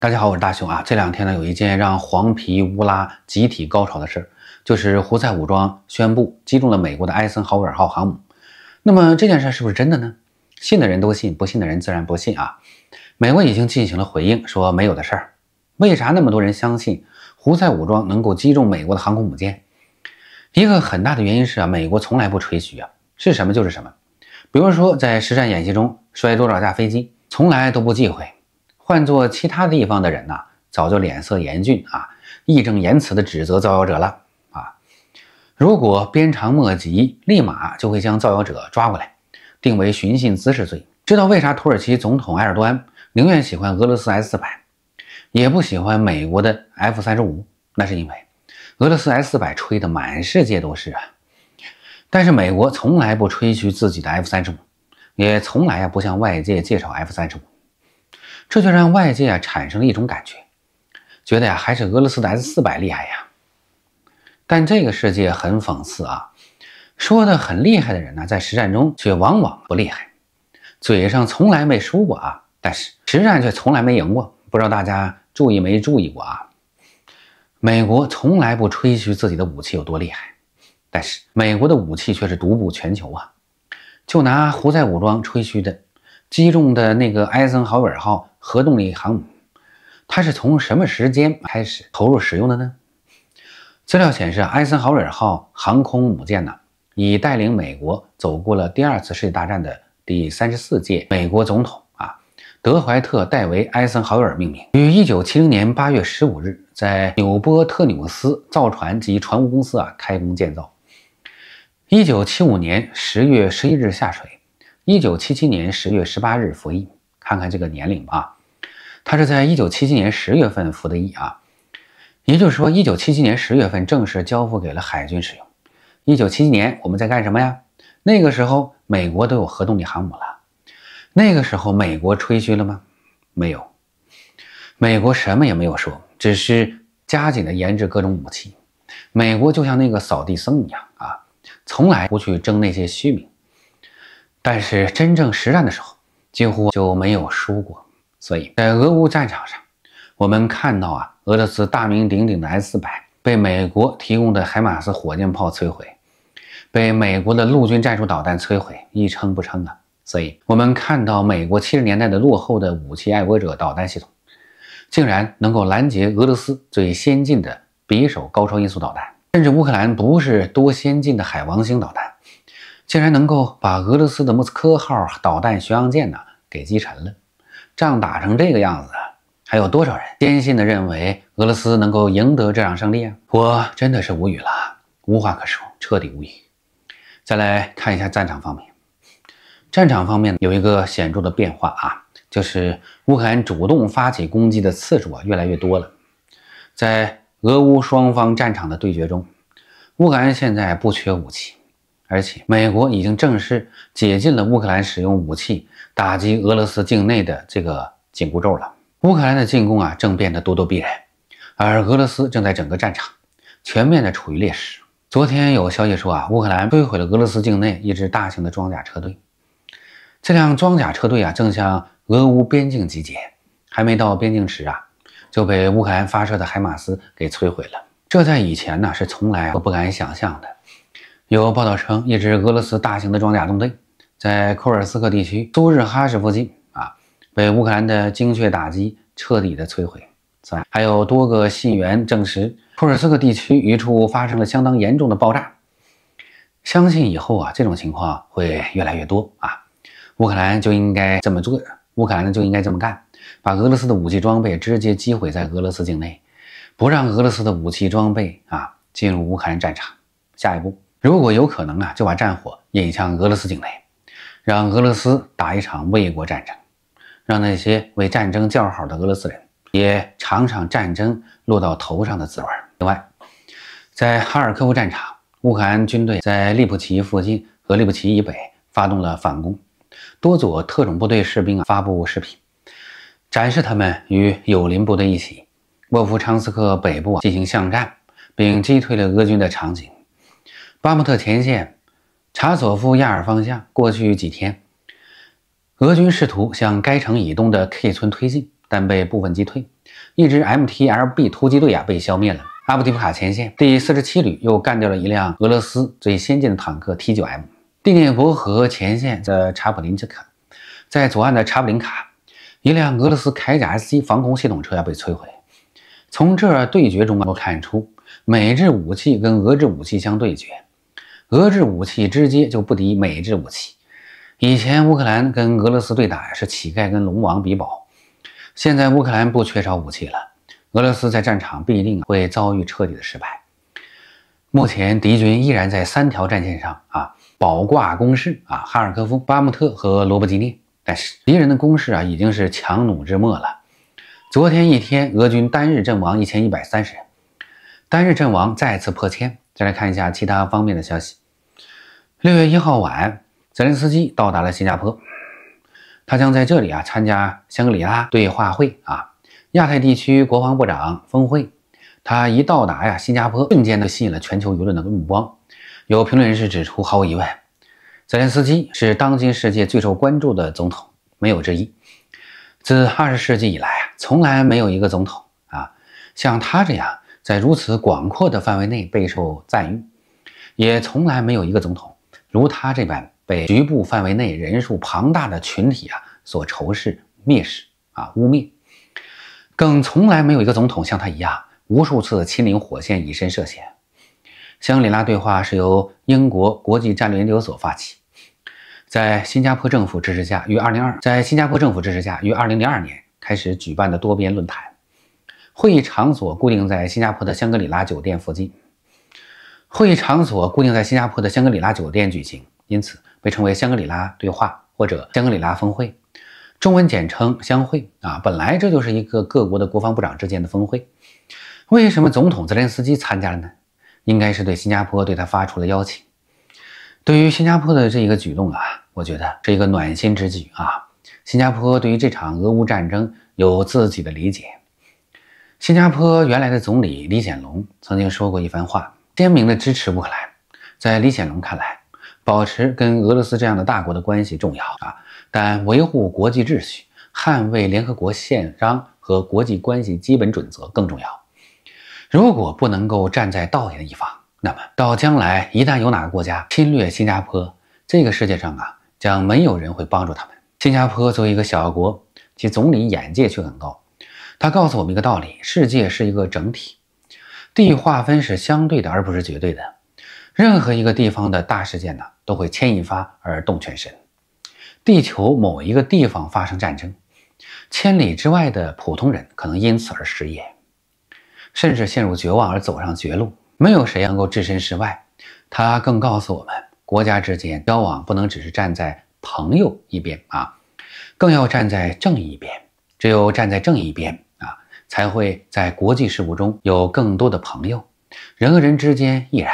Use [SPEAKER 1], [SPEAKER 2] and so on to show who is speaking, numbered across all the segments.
[SPEAKER 1] 大家好，我是大雄啊。这两天呢，有一件让黄皮乌拉集体高潮的事儿，就是胡塞武装宣布击中了美国的埃森豪威尔号航母。那么这件事儿是不是真的呢？信的人都信，不信的人自然不信啊。美国已经进行了回应，说没有的事儿。为啥那么多人相信胡塞武装能够击中美国的航空母舰？一个很大的原因是啊，美国从来不吹嘘啊，是什么就是什么。比如说在实战演习中摔多少架飞机，从来都不忌讳。换做其他地方的人呢，早就脸色严峻啊，义正言辞的指责造谣者了啊！如果鞭长莫及，立马就会将造谣者抓过来，定为寻衅滋事罪。知道为啥土耳其总统埃尔多安宁愿喜欢俄罗斯 S 四百，也不喜欢美国的 F 三十五？那是因为俄罗斯 S 四百吹的满世界都是啊，但是美国从来不吹嘘自己的 F 三十五，也从来啊不向外界介绍 F 三十五。这就让外界啊产生了一种感觉，觉得呀还是俄罗斯的 S 四百厉害呀。但这个世界很讽刺啊，说的很厉害的人呢，在实战中却往往不厉害，嘴上从来没输过啊，但是实战却从来没赢过。不知道大家注意没注意过啊？美国从来不吹嘘自己的武器有多厉害，但是美国的武器却是独步全球啊。就拿胡塞武装吹嘘的击中的那个艾森豪威尔号。核动力航母，它是从什么时间开始投入使用的呢？资料显示，艾森豪威尔号航空母舰呢，已带领美国走过了第二次世界大战的第三十四届美国总统啊，德怀特·戴维·埃森豪威尔命名，于一九七零年八月十五日在纽波特纽斯造船及船坞公司啊开工建造，一九七五年十月十一日下水，一九七七年十月十八日服役。看看这个年龄吧。他是在一九七七年十月份服的役啊，也就是说一九七七年十月份正式交付给了海军使用。一九七七年我们在干什么呀？那个时候美国都有核动力航母了，那个时候美国吹嘘了吗？没有，美国什么也没有说，只是加紧的研制各种武器。美国就像那个扫地僧一样啊，从来不去争那些虚名，但是真正实战的时候，几乎就没有输过。所以在俄乌战场上，我们看到啊，俄罗斯大名鼎鼎的 S-400 被美国提供的海马斯火箭炮摧毁，被美国的陆军战术导弹摧毁，一撑不撑啊。所以我们看到美国七十年代的落后的武器爱国者导弹系统，竟然能够拦截俄罗斯最先进的匕首高超音速导弹，甚至乌克兰不是多先进的海王星导弹，竟然能够把俄罗斯的莫斯科号导弹巡洋舰呢给击沉了。仗打成这个样子，还有多少人坚信的认为俄罗斯能够赢得这场胜利啊？我真的是无语了，无话可说，彻底无语。再来看一下战场方面，战场方面有一个显著的变化啊，就是乌克兰主动发起攻击的次数啊越来越多了。在俄乌双方战场的对决中，乌克兰现在不缺武器。而且，美国已经正式解禁了乌克兰使用武器打击俄罗斯境内的这个紧箍咒了。乌克兰的进攻啊，正变得咄咄逼人，而俄罗斯正在整个战场全面的处于劣势。昨天有消息说啊，乌克兰摧毁了俄罗斯境内一支大型的装甲车队。这辆装甲车队啊，正向俄乌边境集结，还没到边境时啊，就被乌克兰发射的海马斯给摧毁了。这在以前呢，是从来都不敢想象的。有报道称，一支俄罗斯大型的装甲纵队在库尔斯克地区苏日哈什附近啊，被乌克兰的精确打击彻底的摧毁。此外，还有多个信源证实，库尔斯克地区一处发生了相当严重的爆炸。相信以后啊，这种情况会越来越多啊，乌克兰就应该这么做，乌克兰就应该这么干，把俄罗斯的武器装备直接击毁在俄罗斯境内，不让俄罗斯的武器装备啊进入乌克兰战场。下一步。如果有可能啊，就把战火引向俄罗斯境内，让俄罗斯打一场卫国战争，让那些为战争叫好的俄罗斯人也尝尝战争落到头上的滋味。另外，在哈尔科夫战场，乌克兰军队在利普奇附近和利普奇以北发动了反攻。多佐特种部队士兵啊发布视频，展示他们与友邻部队一起，沃夫昌斯克北部进行巷战，并击退了俄军的场景。巴穆特前线，查索夫亚尔方向，过去几天，俄军试图向该城以东的 K 村推进，但被部分击退。一支 MTLB 突击队啊被消灭了。阿布迪夫卡前线，第四十七旅又干掉了一辆俄罗斯最先进的坦克 T9M。第聂伯河前线的查普林斯卡，在左岸的查普林卡，一辆俄罗斯铠甲 SC 防空系统车要被摧毁。从这对决中能够看出美制武器跟俄制武器相对决。俄制武器直接就不敌美制武器。以前乌克兰跟俄罗斯对打呀，是乞丐跟龙王比宝。现在乌克兰不缺少武器了，俄罗斯在战场必定会遭遇彻底的失败。目前敌军依然在三条战线上啊，保挂攻势啊，哈尔科夫、巴穆特和罗伯基涅。但是敌人的攻势啊，已经是强弩之末了。昨天一天，俄军单日阵亡一千一百三十人，单日阵亡再次破千。再来看一下其他方面的消息。六月一号晚，泽连斯基到达了新加坡，他将在这里啊参加香格里拉对话会啊亚太地区国防部长峰会。他一到达呀，新加坡瞬间的吸引了全球舆论的目光。有评论人士指出，毫无疑问，泽连斯基是当今世界最受关注的总统，没有之一。自二十世纪以来啊，从来没有一个总统啊像他这样。在如此广阔的范围内备受赞誉，也从来没有一个总统如他这般被局部范围内人数庞大的群体啊所仇视、蔑视啊污蔑。更从来没有一个总统像他一样，无数次亲临火线，以身涉险。香里拉对话是由英国国际战略研究所发起，在新加坡政府支持下，于二零二在新加坡政府支持下，于二零零二年开始举办的多边论坛。会议场所固定在新加坡的香格里拉酒店附近。会议场所固定在新加坡的香格里拉酒店举行，因此被称为香格里拉对话或者香格里拉峰会，中文简称香会。啊，本来这就是一个各国的国防部长之间的峰会。为什么总统泽连斯基参加了呢？应该是对新加坡对他发出了邀请。对于新加坡的这一个举动啊，我觉得是一个暖心之举啊。新加坡对于这场俄乌战争有自己的理解。新加坡原来的总理李显龙曾经说过一番话，鲜明的支持乌克兰。在李显龙看来，保持跟俄罗斯这样的大国的关系重要啊，但维护国际秩序、捍卫联合国宪章和国际关系基本准则更重要。如果不能够站在道义的一方，那么到将来一旦有哪个国家侵略新加坡，这个世界上啊，将没有人会帮助他们。新加坡作为一个小国，其总理眼界却很高。他告诉我们一个道理：世界是一个整体，地域划分是相对的，而不是绝对的。任何一个地方的大事件呢，都会牵一发而动全身。地球某一个地方发生战争，千里之外的普通人可能因此而失业，甚至陷入绝望而走上绝路。没有谁能够置身事外。他更告诉我们，国家之间交往不能只是站在朋友一边啊，更要站在正义一边。只有站在正义一边。才会在国际事务中有更多的朋友，人和人之间亦然，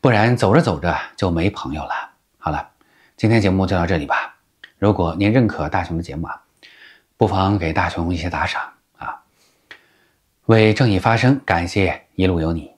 [SPEAKER 1] 不然走着走着就没朋友了。好了，今天节目就到这里吧。如果您认可大雄的节目啊，不妨给大雄一些打赏啊，为正义发声。感谢一路有你。